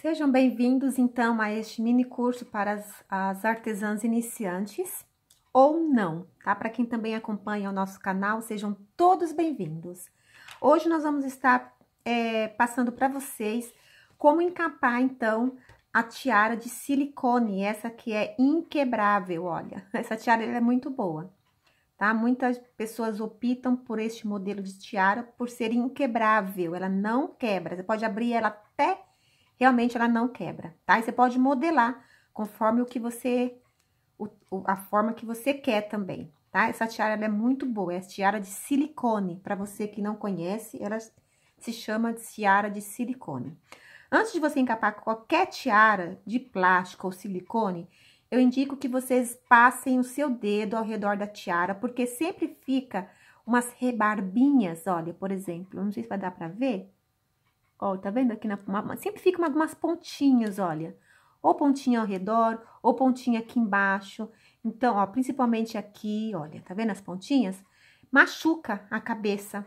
Sejam bem-vindos então a este mini curso para as, as artesãs iniciantes ou não, tá? Para quem também acompanha o nosso canal, sejam todos bem-vindos. Hoje nós vamos estar é, passando para vocês como encapar então a tiara de silicone, essa que é inquebrável, olha. Essa tiara é muito boa, tá? Muitas pessoas optam por este modelo de tiara por ser inquebrável, ela não quebra. Você pode abrir ela até realmente ela não quebra, tá? E você pode modelar conforme o que você, o, a forma que você quer também, tá? Essa tiara, é muito boa, é tiara de silicone, para você que não conhece, ela se chama de tiara de silicone. Antes de você encapar qualquer tiara de plástico ou silicone, eu indico que vocês passem o seu dedo ao redor da tiara, porque sempre fica umas rebarbinhas, olha, por exemplo, não sei se vai dar para ver, Ó, tá vendo aqui? Na, uma, sempre ficam algumas pontinhas, olha. Ou pontinha ao redor, ou pontinha aqui embaixo. Então, ó, principalmente aqui, olha, tá vendo as pontinhas? Machuca a cabeça,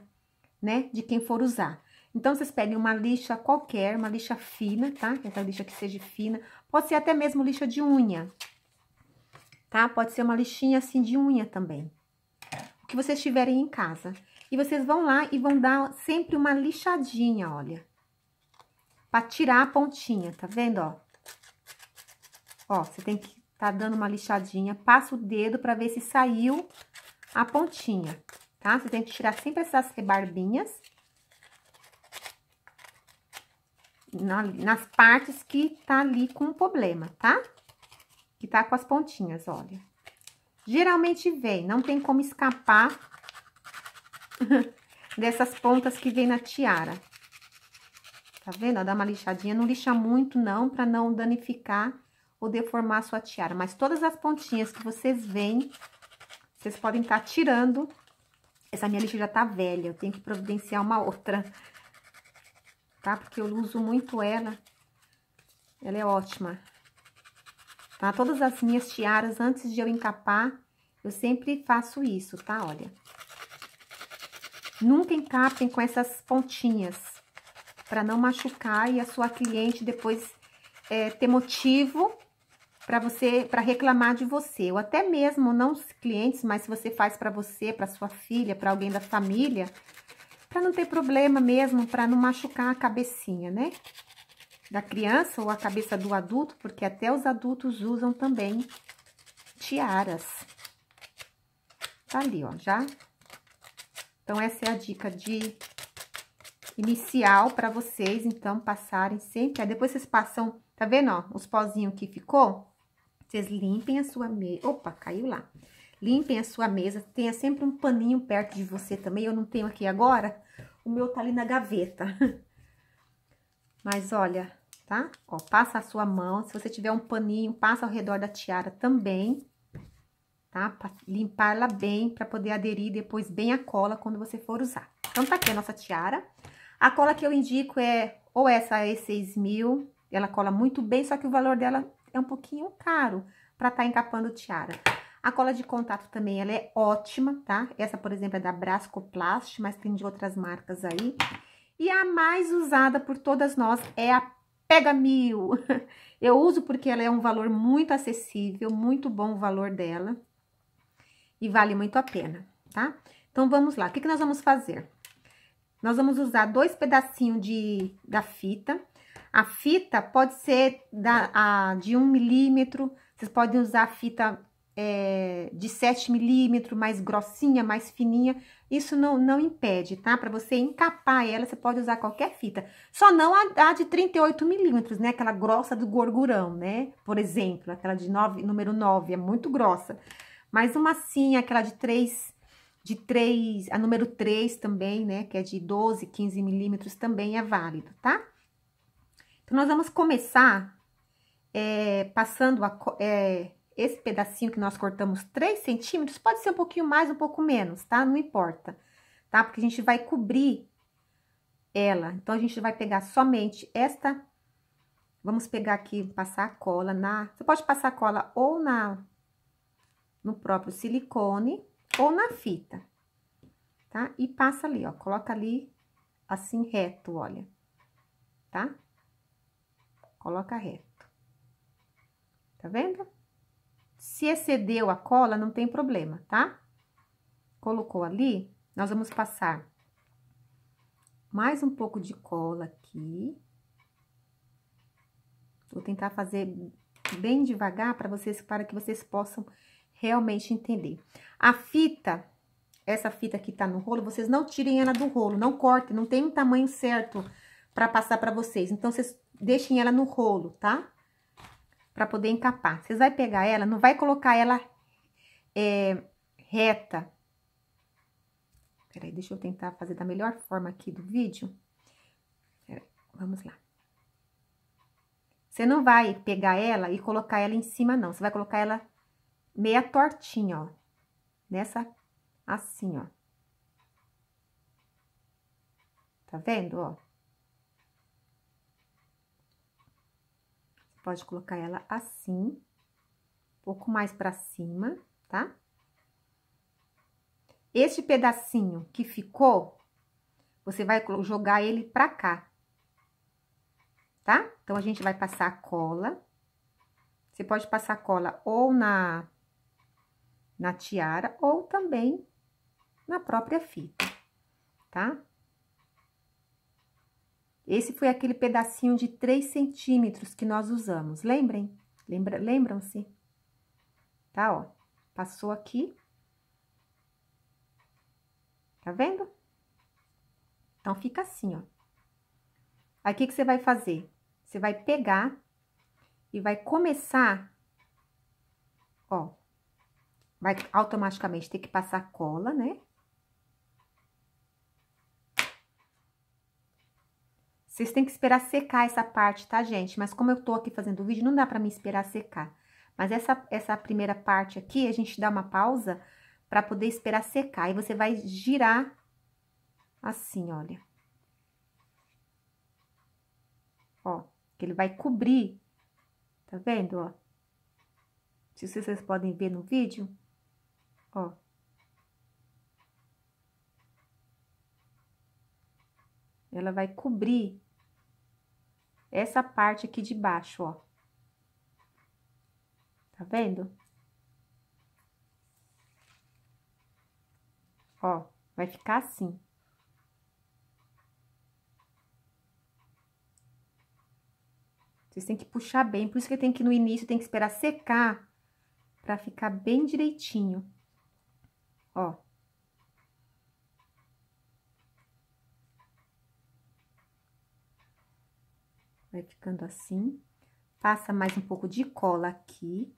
né, de quem for usar. Então, vocês peguem uma lixa qualquer, uma lixa fina, tá? Essa é lixa que seja fina. Pode ser até mesmo lixa de unha, tá? Pode ser uma lixinha assim de unha também. O que vocês tiverem em casa. E vocês vão lá e vão dar sempre uma lixadinha, olha para tirar a pontinha, tá vendo, ó? Ó, você tem que tá dando uma lixadinha, passa o dedo para ver se saiu a pontinha, tá? Você tem que tirar sempre essas rebarbinhas. Na, nas partes que tá ali com problema, tá? Que tá com as pontinhas, olha. Geralmente vem, não tem como escapar dessas pontas que vem na tiara. Tá vendo? Ela dá uma lixadinha, não lixa muito não, pra não danificar ou deformar a sua tiara. Mas todas as pontinhas que vocês veem, vocês podem estar tá tirando. Essa minha lixa já tá velha, eu tenho que providenciar uma outra, tá? Porque eu uso muito ela, ela é ótima. Tá? Todas as minhas tiaras, antes de eu encapar, eu sempre faço isso, tá? Olha. Nunca encapem com essas pontinhas para não machucar e a sua cliente depois é, ter motivo para você, para reclamar de você, ou até mesmo não os clientes, mas se você faz para você, para sua filha, para alguém da família, para não ter problema mesmo, para não machucar a cabecinha, né? Da criança ou a cabeça do adulto, porque até os adultos usam também tiaras. Tá ali, ó, já. Então essa é a dica de inicial para vocês, então, passarem sempre. Aí depois vocês passam, tá vendo, ó, os pozinhos que ficou? Vocês limpem a sua mesa. Opa, caiu lá. Limpem a sua mesa, tenha sempre um paninho perto de você também. Eu não tenho aqui agora, o meu tá ali na gaveta. Mas olha, tá? Ó, passa a sua mão, se você tiver um paninho, passa ao redor da tiara também, tá? Pra limpar ela bem, para poder aderir depois bem a cola quando você for usar. Então, tá aqui a nossa tiara. A cola que eu indico é ou essa E6000, ela cola muito bem, só que o valor dela é um pouquinho caro para estar tá encapando tiara. A cola de contato também, ela é ótima, tá? Essa, por exemplo, é da Brascoplast, mas tem de outras marcas aí. E a mais usada por todas nós é a Pega Mil. Eu uso porque ela é um valor muito acessível, muito bom o valor dela. E vale muito a pena, tá? Então, vamos lá. O que, que nós vamos fazer? Nós vamos usar dois pedacinhos de, da fita. A fita pode ser da, a, de um milímetro, vocês podem usar a fita é, de 7 milímetros, mais grossinha, mais fininha. Isso não, não impede, tá? Para você encapar ela, você pode usar qualquer fita. Só não a, a de 38 milímetros, né? Aquela grossa do gorgurão, né? Por exemplo, aquela de 9, número 9, é muito grossa. Mas uma assim, aquela de 3 de 3, a número 3 também, né, que é de 12, 15 milímetros, também é válido, tá? Então, nós vamos começar é, passando a, é, esse pedacinho que nós cortamos 3 centímetros, pode ser um pouquinho mais, um pouco menos, tá? Não importa, tá? Porque a gente vai cobrir ela. Então, a gente vai pegar somente esta... Vamos pegar aqui, passar a cola na... Você pode passar a cola ou na... No próprio silicone, ou na fita, tá? E passa ali, ó, coloca ali assim reto, olha, tá? Coloca reto. Tá vendo? Se excedeu a cola, não tem problema, tá? Colocou ali, nós vamos passar mais um pouco de cola aqui. Vou tentar fazer bem devagar para vocês, para que vocês possam realmente entender. A fita, essa fita que tá no rolo, vocês não tirem ela do rolo, não cortem, não tem um tamanho certo para passar para vocês. Então, vocês deixem ela no rolo, tá? Para poder encapar. Vocês vai pegar ela, não vai colocar ela é, reta. Peraí, deixa eu tentar fazer da melhor forma aqui do vídeo. Peraí, vamos lá. Você não vai pegar ela e colocar ela em cima, não. Você vai colocar ela meia tortinha, ó. Nessa, assim, ó. Tá vendo, ó? pode colocar ela assim, um pouco mais pra cima, tá? Este pedacinho que ficou, você vai jogar ele pra cá, tá? Então, a gente vai passar a cola. Você pode passar cola ou na na tiara ou também na própria fita, tá? Esse foi aquele pedacinho de 3 centímetros que nós usamos, lembrem? Lembra, Lembram-se? Tá, ó, passou aqui. Tá vendo? Então, fica assim, ó. Aqui que você vai fazer? Você vai pegar e vai começar, ó, Vai automaticamente ter que passar cola, né? Vocês têm que esperar secar essa parte, tá, gente? Mas como eu tô aqui fazendo o vídeo, não dá pra mim esperar secar. Mas essa, essa primeira parte aqui, a gente dá uma pausa pra poder esperar secar. E você vai girar assim, olha. Ó, que ele vai cobrir, tá vendo, ó? Se vocês podem ver no vídeo, ó. Ela vai cobrir essa parte aqui de baixo, ó. Tá vendo? Ó, vai ficar assim. Vocês têm que puxar bem, por isso que tem que no início tem que esperar secar para ficar bem direitinho ó. Vai ficando assim. Passa mais um pouco de cola aqui.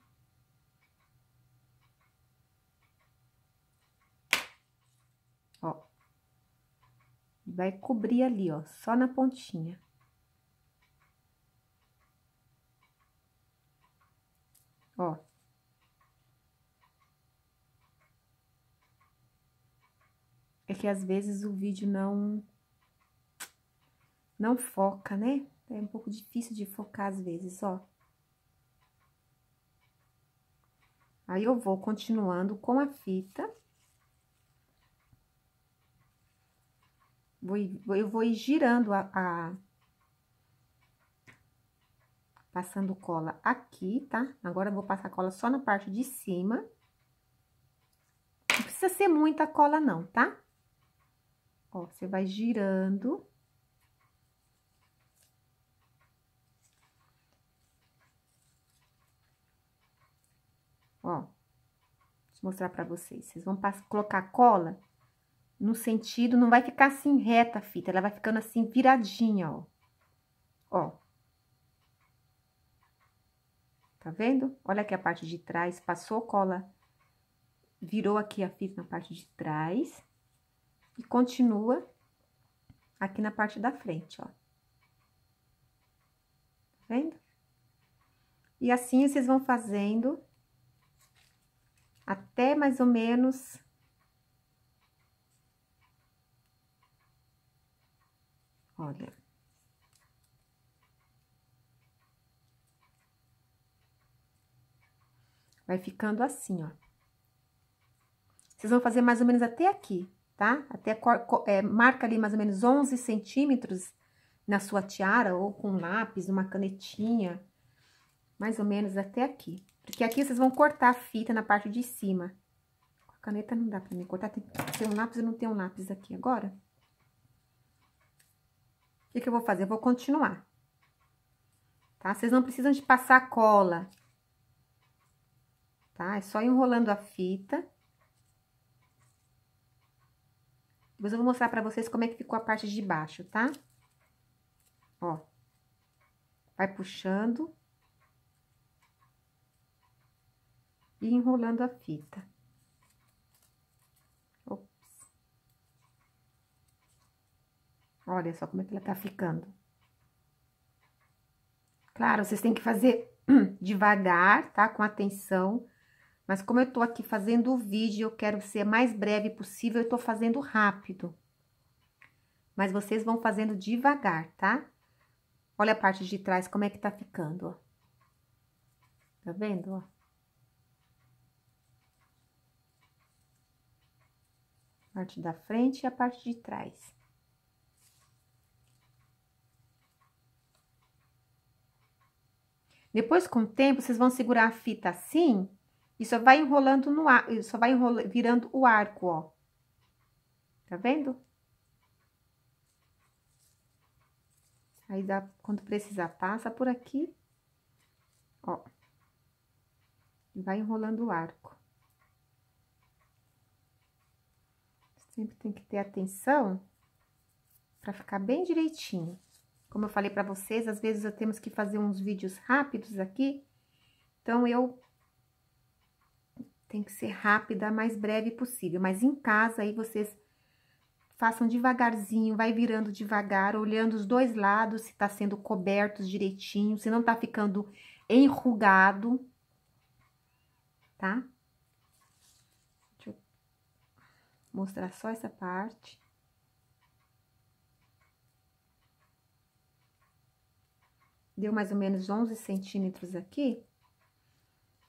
Ó. Vai cobrir ali, ó, só na pontinha. Ó. é que às vezes o vídeo não não foca, né? É um pouco difícil de focar às vezes, ó. Aí eu vou continuando com a fita. Vou, eu vou ir girando a, a... Passando cola aqui, tá? Agora eu vou passar cola só na parte de cima. Não precisa ser muita cola não, tá? Ó, você vai girando. Ó, deixa eu mostrar pra vocês. Vocês vão colocar cola no sentido, não vai ficar assim reta a fita, ela vai ficando assim viradinha, ó. Ó. Tá vendo? Olha aqui a parte de trás, passou cola, virou aqui a fita na parte de trás e continua aqui na parte da frente, ó. Tá vendo? E assim vocês vão fazendo até mais ou menos Olha. Vai ficando assim, ó. Vocês vão fazer mais ou menos até aqui tá? Até é, marca ali mais ou menos 11 centímetros na sua tiara, ou com lápis, uma canetinha, mais ou menos até aqui. Porque aqui vocês vão cortar a fita na parte de cima. Com a caneta não dá pra mim cortar, tem que ter um lápis, eu não tenho um lápis aqui agora. O que, que eu vou fazer? Eu vou continuar. Tá? Vocês não precisam de passar cola. Tá? É só enrolando a fita Depois eu vou mostrar pra vocês como é que ficou a parte de baixo, tá? Ó. Vai puxando. E enrolando a fita. Ops. Olha só como é que ela tá ficando. Claro, vocês têm que fazer devagar, tá? Com atenção, mas como eu tô aqui fazendo o vídeo, eu quero ser mais breve possível, eu tô fazendo rápido. Mas vocês vão fazendo devagar, tá? Olha a parte de trás como é que tá ficando, ó. Tá vendo, ó? Parte da frente e a parte de trás. Depois, com o tempo, vocês vão segurar a fita assim e só vai enrolando no ar, só vai enrola, virando o arco, ó. Tá vendo? Aí dá, quando precisar, passa por aqui, ó. E vai enrolando o arco. Sempre tem que ter atenção para ficar bem direitinho. Como eu falei para vocês, às vezes eu temos que fazer uns vídeos rápidos aqui. Então, eu tem que ser rápida, mais breve possível. Mas em casa, aí vocês façam devagarzinho, vai virando devagar, olhando os dois lados, se tá sendo cobertos direitinho, se não tá ficando enrugado, tá? Deixa eu mostrar só essa parte. Deu mais ou menos 11 centímetros aqui.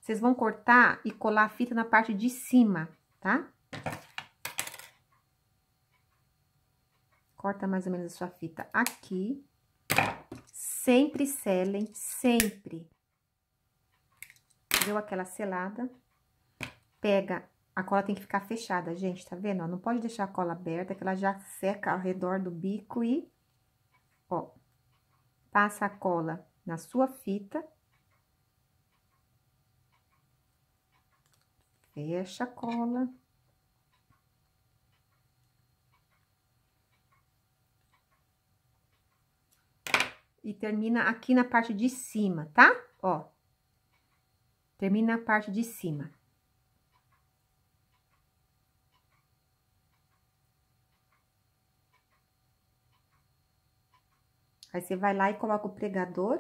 Vocês vão cortar e colar a fita na parte de cima, tá? Corta mais ou menos a sua fita aqui. Sempre selem, sempre. Deu aquela selada. Pega, a cola tem que ficar fechada, gente, tá vendo? Ó, não pode deixar a cola aberta, que ela já seca ao redor do bico e, ó, passa a cola na sua fita fecha a cola. E termina aqui na parte de cima, tá? Ó. Termina a parte de cima. Aí, você vai lá e coloca o pregador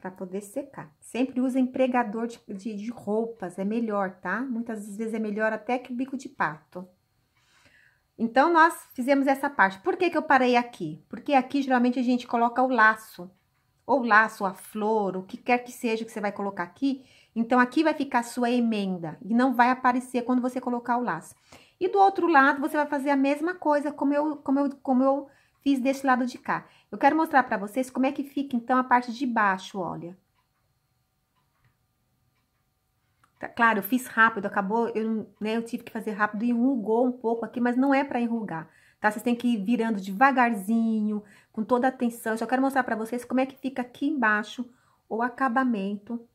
para poder secar. Sempre usa empregador de, de, de, roupas, é melhor, tá? Muitas vezes é melhor até que o bico de pato. Então, nós fizemos essa parte. Por que, que eu parei aqui? Porque aqui, geralmente, a gente coloca o laço. Ou laço, a flor, o que quer que seja que você vai colocar aqui. Então, aqui vai ficar a sua emenda. E não vai aparecer quando você colocar o laço. E do outro lado, você vai fazer a mesma coisa como eu, como eu, como eu fiz desse lado de cá. Eu quero mostrar para vocês como é que fica, então, a parte de baixo, olha. Tá, claro, eu fiz rápido, acabou, eu, né, eu tive que fazer rápido, enrugou um pouco aqui, mas não é para enrugar, tá? Vocês têm que ir virando devagarzinho, com toda a atenção. Eu só quero mostrar para vocês como é que fica aqui embaixo o acabamento.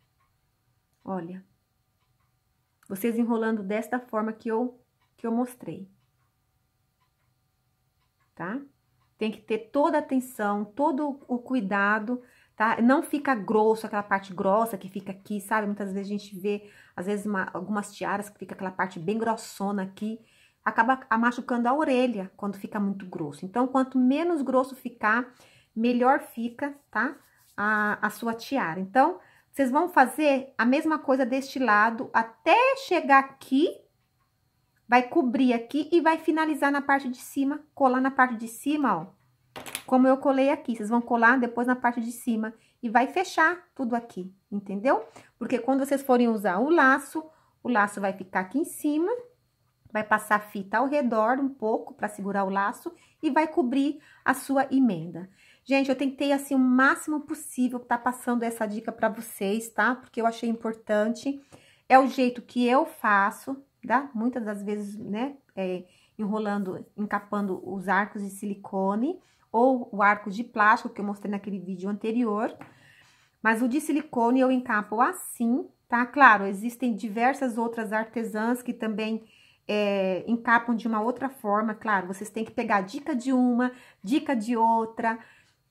Olha. Vocês enrolando desta forma que eu, que eu mostrei. Tá? Tem que ter toda a atenção, todo o cuidado, tá? Não fica grosso, aquela parte grossa que fica aqui, sabe? Muitas vezes a gente vê, às vezes, uma, algumas tiaras que fica aquela parte bem grossona aqui. Acaba machucando a orelha quando fica muito grosso. Então, quanto menos grosso ficar, melhor fica, tá? A, a sua tiara. Então, vocês vão fazer a mesma coisa deste lado até chegar aqui, vai cobrir aqui e vai finalizar na parte de cima, colar na parte de cima, ó. Como eu colei aqui, vocês vão colar depois na parte de cima e vai fechar tudo aqui, entendeu? Porque quando vocês forem usar o laço, o laço vai ficar aqui em cima, vai passar fita ao redor um pouco para segurar o laço e vai cobrir a sua emenda. Gente, eu tentei assim o máximo possível tá passando essa dica para vocês, tá? Porque eu achei importante. É o jeito que eu faço, tá? Muitas das vezes, né, é, enrolando, encapando os arcos de silicone ou o arco de plástico que eu mostrei naquele vídeo anterior. Mas o de silicone eu encapo assim, tá? Claro, existem diversas outras artesãs que também é, encapam de uma outra forma, claro, vocês têm que pegar dica de uma, dica de outra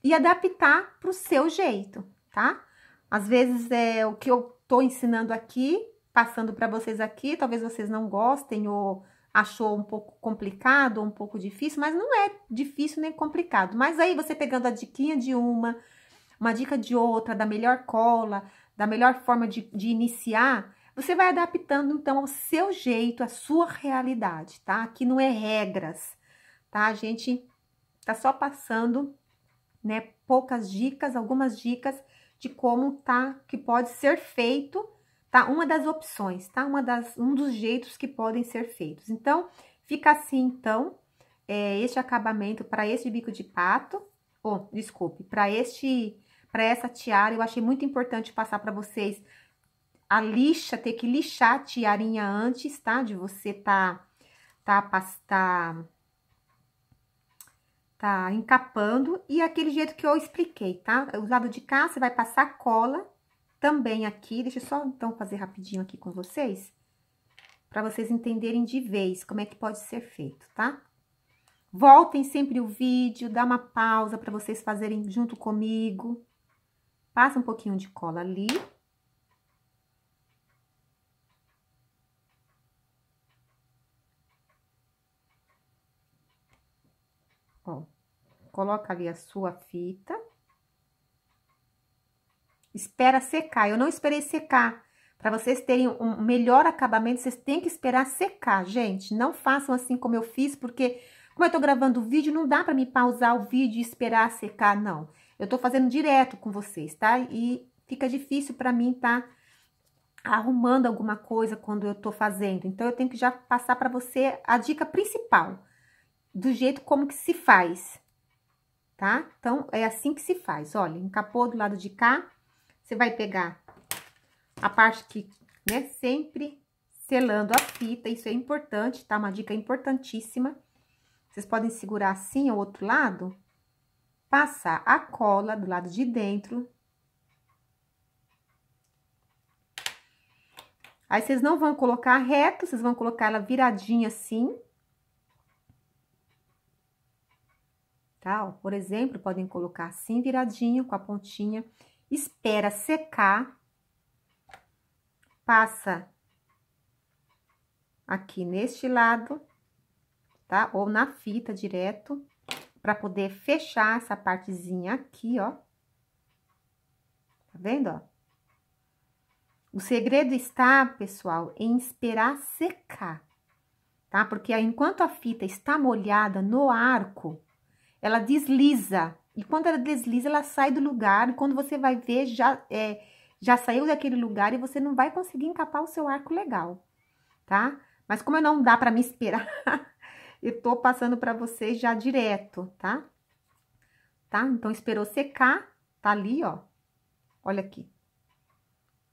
e adaptar para o seu jeito, tá? Às vezes é o que eu tô ensinando aqui passando para vocês aqui, talvez vocês não gostem ou achou um pouco complicado, um pouco difícil, mas não é difícil nem complicado. Mas aí você pegando a diquinha de uma, uma dica de outra, da melhor cola, da melhor forma de, de iniciar, você vai adaptando então ao seu jeito, à sua realidade, tá? Aqui não é regras, tá? A gente tá só passando, né, poucas dicas, algumas dicas de como tá, que pode ser feito tá? Uma das opções, tá? Uma das, um dos jeitos que podem ser feitos. Então, fica assim, então, é, este acabamento para este bico de pato, ou, oh, desculpe, para este, para essa tiara, eu achei muito importante passar para vocês a lixa, ter que lixar a tiarinha antes, tá? De você tá, tá, tá, tá encapando, e aquele jeito que eu expliquei, tá? O lado de cá, você vai passar cola, também aqui, deixa eu só então fazer rapidinho aqui com vocês, para vocês entenderem de vez como é que pode ser feito, tá? Voltem sempre o vídeo, dá uma pausa para vocês fazerem junto comigo. Passa um pouquinho de cola ali. Ó, coloca ali a sua fita. Espera secar. Eu não esperei secar. Para vocês terem um melhor acabamento, vocês têm que esperar secar, gente. Não façam assim como eu fiz, porque como eu tô gravando o vídeo, não dá para me pausar o vídeo e esperar secar, não. Eu tô fazendo direto com vocês, tá? E fica difícil para mim tá arrumando alguma coisa quando eu tô fazendo. Então, eu tenho que já passar para você a dica principal, do jeito como que se faz, tá? Então, é assim que se faz. Olha, encapou do lado de cá, você vai pegar a parte que, né, sempre selando a fita, isso é importante, tá? Uma dica importantíssima. Vocês podem segurar assim o outro lado, passar a cola do lado de dentro. Aí, vocês não vão colocar reto, vocês vão colocar ela viradinha assim. Tá? Ó, por exemplo, podem colocar assim viradinho, com a pontinha espera secar, passa aqui neste lado, tá? Ou na fita direto, para poder fechar essa partezinha aqui, ó. Tá vendo, ó? O segredo está, pessoal, em esperar secar, tá? Porque enquanto a fita está molhada no arco, ela desliza e quando ela desliza, ela sai do lugar. E quando você vai ver, já, é, já saiu daquele lugar e você não vai conseguir encapar o seu arco legal, tá? Mas como eu não dá para me esperar, eu tô passando para vocês já direto, tá? Tá? Então, esperou secar, tá ali, ó. Olha aqui.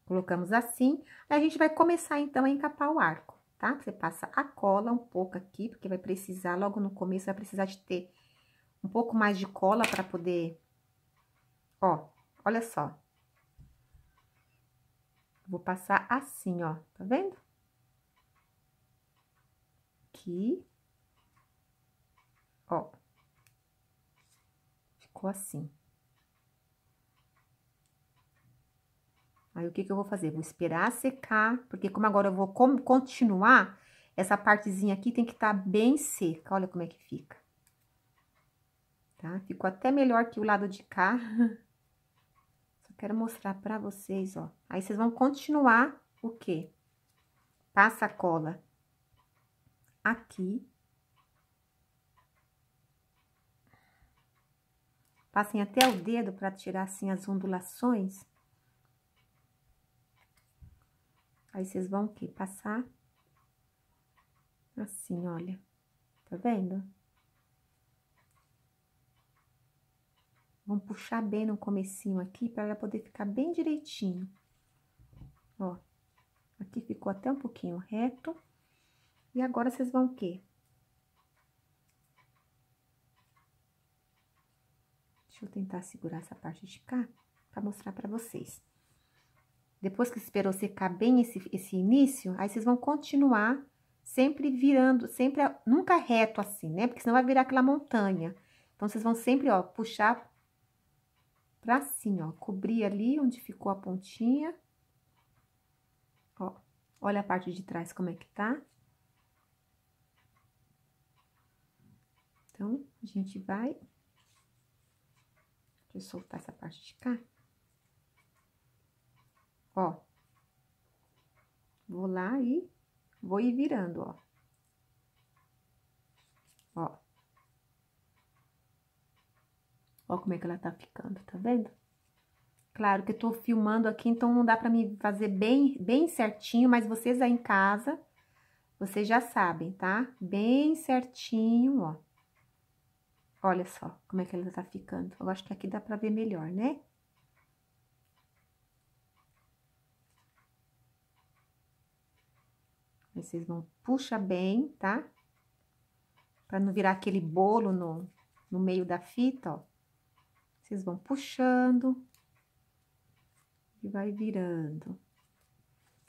Colocamos assim. Aí, a gente vai começar, então, a encapar o arco, tá? Você passa a cola um pouco aqui, porque vai precisar, logo no começo, vai precisar de ter um pouco mais de cola para poder... Ó, olha só. Vou passar assim, ó, tá vendo? Aqui. Ó. Ficou assim. Aí, o que que eu vou fazer? Vou esperar secar, porque como agora eu vou continuar, essa partezinha aqui tem que estar tá bem seca. Olha como é que fica tá? Ficou até melhor que o lado de cá. Só quero mostrar pra vocês, ó. Aí, vocês vão continuar o quê? Passa a cola aqui. Passem até o dedo pra tirar, assim, as ondulações. Aí, vocês vão o quê? Passar assim, olha. Tá vendo? Tá vendo? Vamos puxar bem no comecinho aqui para ela poder ficar bem direitinho. Ó, aqui ficou até um pouquinho reto. E agora vocês vão o quê? Deixa eu tentar segurar essa parte de cá para mostrar para vocês. Depois que esperou secar bem esse, esse início, aí vocês vão continuar sempre virando, sempre, nunca reto assim, né? Porque senão vai virar aquela montanha. Então, vocês vão sempre, ó, puxar pra assim, ó, cobrir ali onde ficou a pontinha. Ó, olha a parte de trás como é que tá. Então, a gente vai... Deixa eu soltar essa parte de cá. Ó. Vou lá e vou ir virando, ó. Ó. Ó como é que ela tá ficando, tá vendo? Claro que eu tô filmando aqui, então não dá pra me fazer bem, bem certinho, mas vocês aí em casa, vocês já sabem, tá? Bem certinho, ó. Olha só como é que ela tá ficando. Eu acho que aqui dá pra ver melhor, né? Aí vocês vão puxa bem, tá? Pra não virar aquele bolo no, no meio da fita, ó. Vocês vão puxando e vai virando.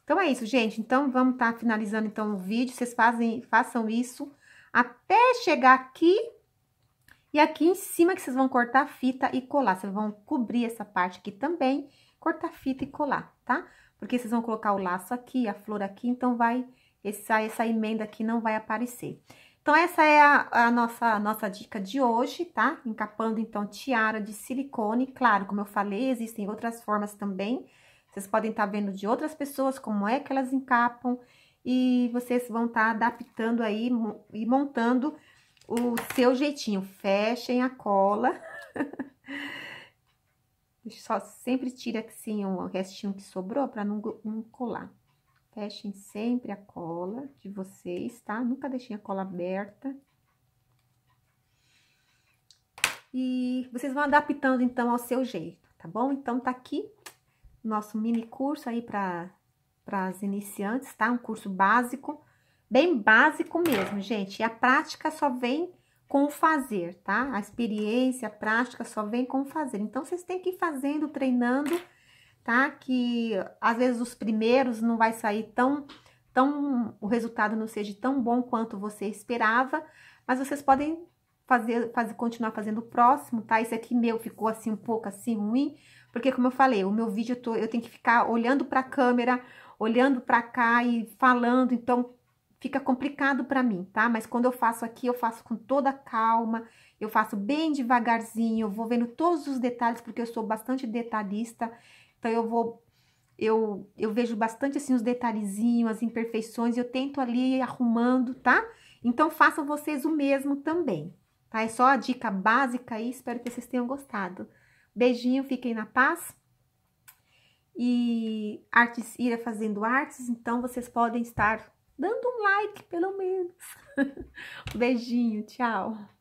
Então, é isso, gente. Então, vamos estar tá finalizando, então, o vídeo. Vocês fazem, façam isso até chegar aqui. E aqui em cima que vocês vão cortar a fita e colar. Vocês vão cobrir essa parte aqui também, cortar a fita e colar, tá? Porque vocês vão colocar o laço aqui, a flor aqui, então vai... Essa, essa emenda aqui não vai aparecer. Então, essa é a, a nossa, nossa dica de hoje, tá? Encapando, então, tiara de silicone. Claro, como eu falei, existem outras formas também. Vocês podem estar tá vendo de outras pessoas como é que elas encapam. E vocês vão estar tá adaptando aí e montando o seu jeitinho. Fechem a cola. Só sempre tira, assim, o restinho que sobrou para não, não colar. Fechem sempre a cola de vocês, tá? Nunca deixem a cola aberta. E vocês vão adaptando, então, ao seu jeito, tá bom? Então, tá aqui nosso mini curso aí para as iniciantes, tá? Um curso básico, bem básico mesmo, gente. E a prática só vem com o fazer, tá? A experiência, a prática só vem com o fazer. Então, vocês têm que ir fazendo, treinando tá? Que às vezes os primeiros não vai sair tão, tão, o resultado não seja tão bom quanto você esperava, mas vocês podem fazer, fazer continuar fazendo o próximo, tá? Esse aqui meu ficou assim um pouco assim ruim, porque como eu falei, o meu vídeo eu, tô, eu tenho que ficar olhando para a câmera, olhando para cá e falando, então fica complicado para mim, tá? Mas quando eu faço aqui, eu faço com toda calma, eu faço bem devagarzinho, eu vou vendo todos os detalhes, porque eu sou bastante detalhista, então eu vou eu eu vejo bastante assim os detalhezinhos, as imperfeições, eu tento ali arrumando, tá? Então façam vocês o mesmo também, tá? É só a dica básica aí, espero que vocês tenham gostado. Beijinho, fiquem na paz. E artes ira fazendo artes, então vocês podem estar dando um like pelo menos. Beijinho, tchau.